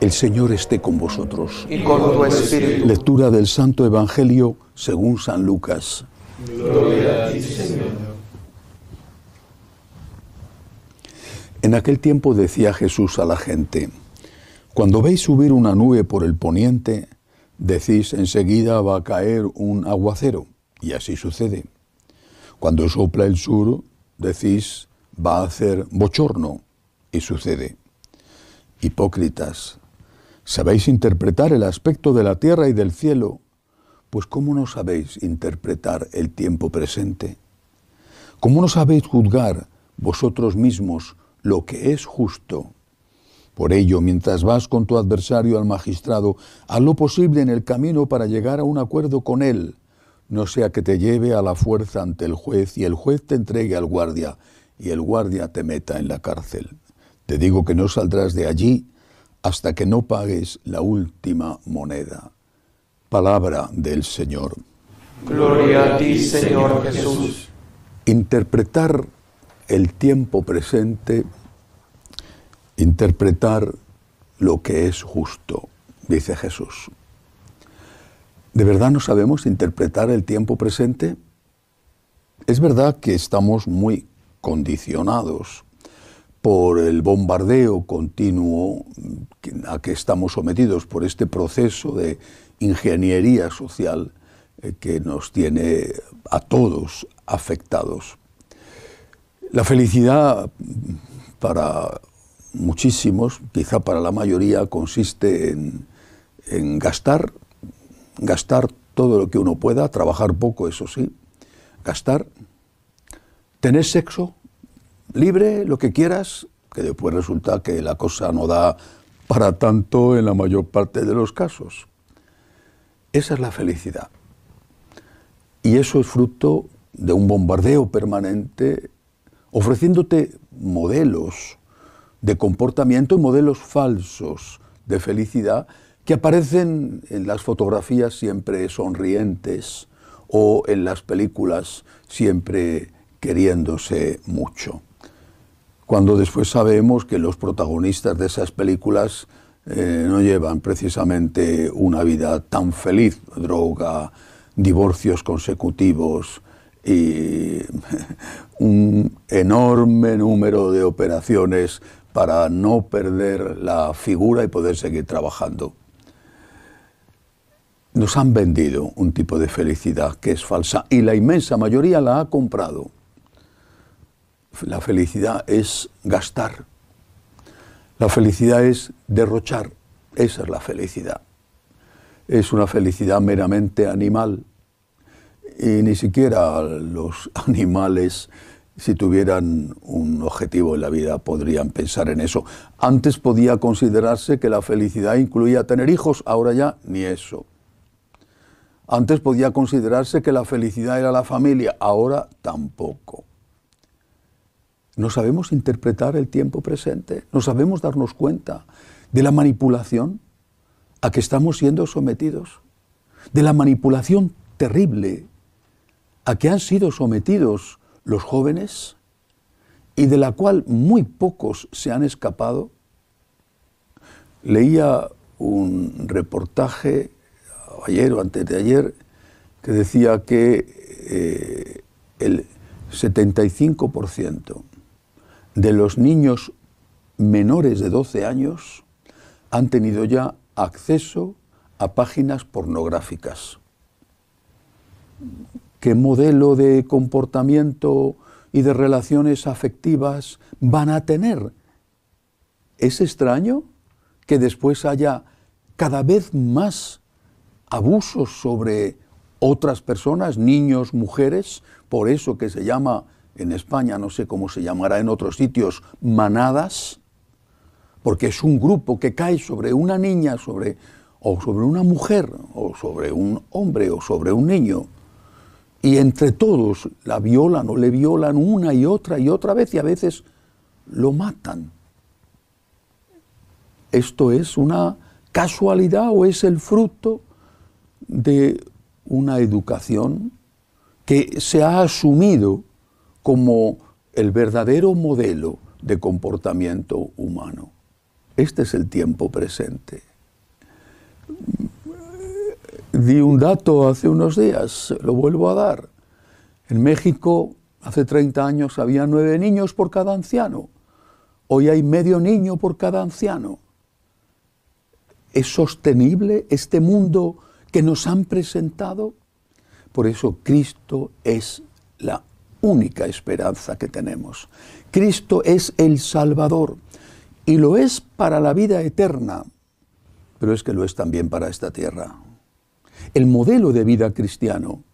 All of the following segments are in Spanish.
El Señor esté con vosotros. Y con tu espíritu. Lectura del Santo Evangelio según San Lucas. En aquel tiempo decía Jesús a la gente: cuando veis subir una nube por el poniente, decís enseguida va a caer un aguacero, y así sucede. Cuando sopla el sur, decís va a hacer bochorno, y sucede. Hipócritas, sabéis interpretar el aspecto de la tierra y del cielo, pues ¿cómo no sabéis interpretar el tiempo presente? ¿Cómo no sabéis juzgar vosotros mismos lo que es justo por ello, mientras vas con tu adversario al magistrado, haz lo posible en el camino para llegar a un acuerdo con él, no sea que te lleve a la fuerza ante el juez y el juez te entregue al guardia y el guardia te meta en la cárcel. Te digo que no saldrás de allí hasta que no pagues la última moneda. Palabra del Señor. Gloria a ti, Señor Jesús. Interpretar el tiempo presente interpretar lo que es justo, dice Jesús. ¿De verdad no sabemos interpretar el tiempo presente? Es verdad que estamos muy condicionados por el bombardeo continuo a que estamos sometidos, por este proceso de ingeniería social eh, que nos tiene a todos afectados. La felicidad para muchísimos, quizá para la mayoría, consiste en, gastar, gastar todo lo que uno pueda, trabajar poco, eso sí, gastar, tener sexo libre, lo que quieras, que después resulta que la cosa no da para tanto en la mayor parte de los casos. Esa es la felicidad. Y eso es fruto de un bombardeo permanente, ofreciéndote modelos, de comportamiento y modelos falsos de felicidad que aparecen en las fotografías siempre sonrientes o en las películas siempre queriéndose mucho. Cuando después sabemos que los protagonistas de esas películas eh, no llevan precisamente una vida tan feliz, droga, divorcios consecutivos y un enorme número de operaciones para no perder la figura y poder seguir trabajando. Nos han vendido un tipo de felicidad que es falsa y la inmensa mayoría la ha comprado. La felicidad es gastar. La felicidad es derrochar. Esa es la felicidad. Es una felicidad meramente animal. Y ni siquiera los animales si tuvieran un objetivo en la vida podrían pensar en eso. Antes podía considerarse que la felicidad incluía tener hijos, ahora ya ni eso. Antes podía considerarse que la felicidad era la familia, ahora tampoco. No sabemos interpretar el tiempo presente, no sabemos darnos cuenta de la manipulación a que estamos siendo sometidos, de la manipulación terrible a que han sido sometidos los jóvenes y de la cual muy pocos se han escapado. Leía un reportaje ayer o antes de ayer que decía que eh, el 75% de los niños menores de 12 años han tenido ya acceso a páginas pornográficas qué modelo de comportamiento y de relaciones afectivas van a tener. Es extraño que después haya cada vez más abusos sobre otras personas, niños, mujeres, por eso que se llama en España, no sé cómo se llamará en otros sitios, manadas, porque es un grupo que cae sobre una niña, sobre o sobre una mujer, o sobre un hombre, o sobre un niño y entre todos la violan o le violan una y otra y otra vez y a veces lo matan. ¿Esto es una casualidad o es el fruto de una educación que se ha asumido como el verdadero modelo de comportamiento humano? Este es el tiempo presente. Di un dato hace unos días, lo vuelvo a dar. En México, hace 30 años, había nueve niños por cada anciano. Hoy hay medio niño por cada anciano. ¿Es sostenible este mundo que nos han presentado? Por eso Cristo es la única esperanza que tenemos. Cristo es el Salvador y lo es para la vida eterna, pero es que lo es también para esta tierra. El modelo de vida cristiano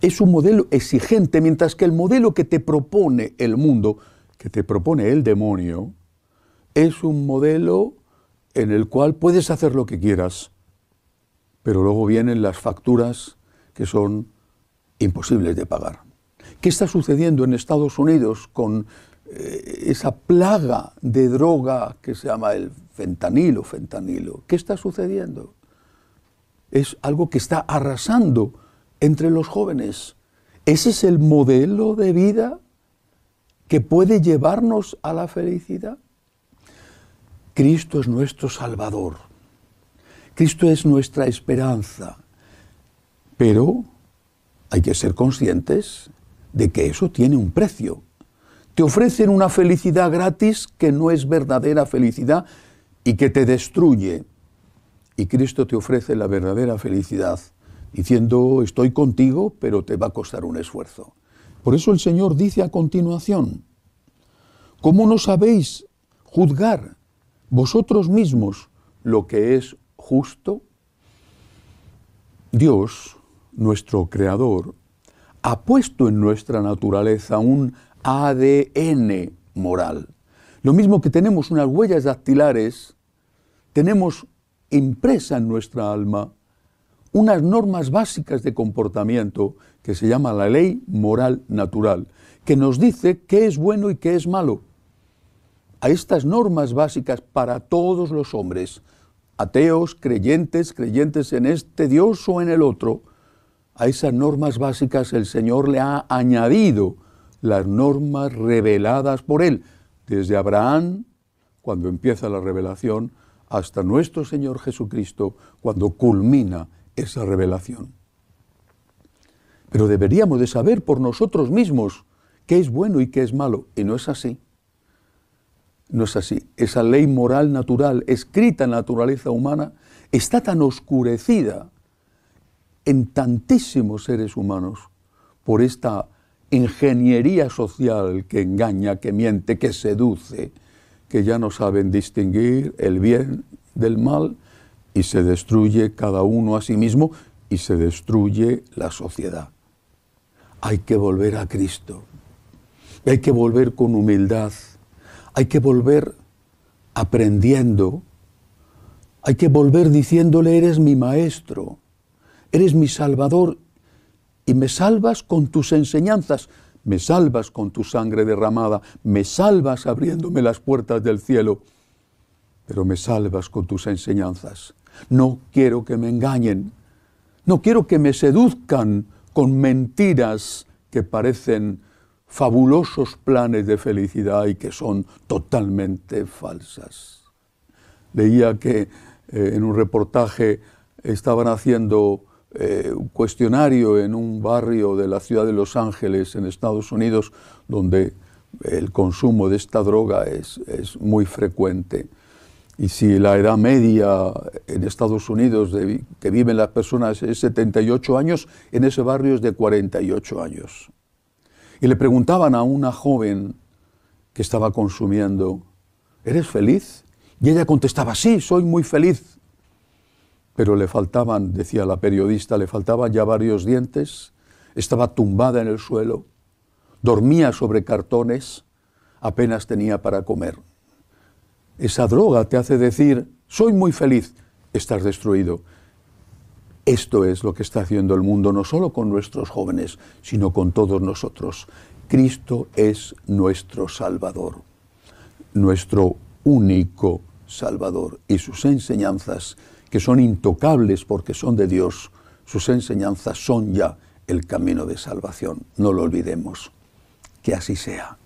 es un modelo exigente, mientras que el modelo que te propone el mundo, que te propone el demonio, es un modelo en el cual puedes hacer lo que quieras, pero luego vienen las facturas que son imposibles de pagar. ¿Qué está sucediendo en Estados Unidos con eh, esa plaga de droga que se llama el fentanilo, fentanilo? ¿Qué está sucediendo? es algo que está arrasando entre los jóvenes. Ese es el modelo de vida que puede llevarnos a la felicidad. Cristo es nuestro Salvador. Cristo es nuestra esperanza. Pero hay que ser conscientes de que eso tiene un precio. Te ofrecen una felicidad gratis que no es verdadera felicidad y que te destruye y Cristo te ofrece la verdadera felicidad, diciendo, estoy contigo, pero te va a costar un esfuerzo. Por eso el Señor dice a continuación, ¿cómo no sabéis juzgar vosotros mismos lo que es justo? Dios, nuestro Creador, ha puesto en nuestra naturaleza un ADN moral. Lo mismo que tenemos unas huellas dactilares, tenemos impresa en nuestra alma unas normas básicas de comportamiento que se llama la ley moral natural, que nos dice qué es bueno y qué es malo. A estas normas básicas para todos los hombres, ateos, creyentes, creyentes en este Dios o en el otro, a esas normas básicas el Señor le ha añadido las normas reveladas por Él, desde Abraham, cuando empieza la revelación, hasta nuestro Señor Jesucristo cuando culmina esa revelación. Pero deberíamos de saber por nosotros mismos qué es bueno y qué es malo, y no es así. No es así. Esa ley moral natural, escrita en la naturaleza humana, está tan oscurecida en tantísimos seres humanos por esta ingeniería social que engaña, que miente, que seduce, que ya no saben distinguir el bien del mal y se destruye cada uno a sí mismo y se destruye la sociedad. Hay que volver a Cristo, hay que volver con humildad, hay que volver aprendiendo, hay que volver diciéndole, eres mi maestro, eres mi salvador y me salvas con tus enseñanzas me salvas con tu sangre derramada, me salvas abriéndome las puertas del cielo, pero me salvas con tus enseñanzas. No quiero que me engañen, no quiero que me seduzcan con mentiras que parecen fabulosos planes de felicidad y que son totalmente falsas. Leía que eh, en un reportaje estaban haciendo eh, un cuestionario en un barrio de la ciudad de Los Ángeles, en Estados Unidos, donde el consumo de esta droga es, muy frecuente. Y si la edad media en Estados Unidos que viven las personas es 78 años, en ese barrio es de 48 años. Y le preguntaban a una joven que estaba consumiendo, ¿eres feliz? Y ella contestaba, sí, soy muy feliz pero le faltaban, decía la periodista, le faltaban ya varios dientes, estaba tumbada en el suelo, dormía sobre cartones, apenas tenía para comer. Esa droga te hace decir, soy muy feliz, estás destruido. Esto es lo que está haciendo el mundo, no solo con nuestros jóvenes, sino con todos nosotros. Cristo es nuestro Salvador, nuestro único Salvador, y sus enseñanzas que son intocables porque son de Dios, sus enseñanzas son ya el camino de salvación. No lo olvidemos. Que así sea.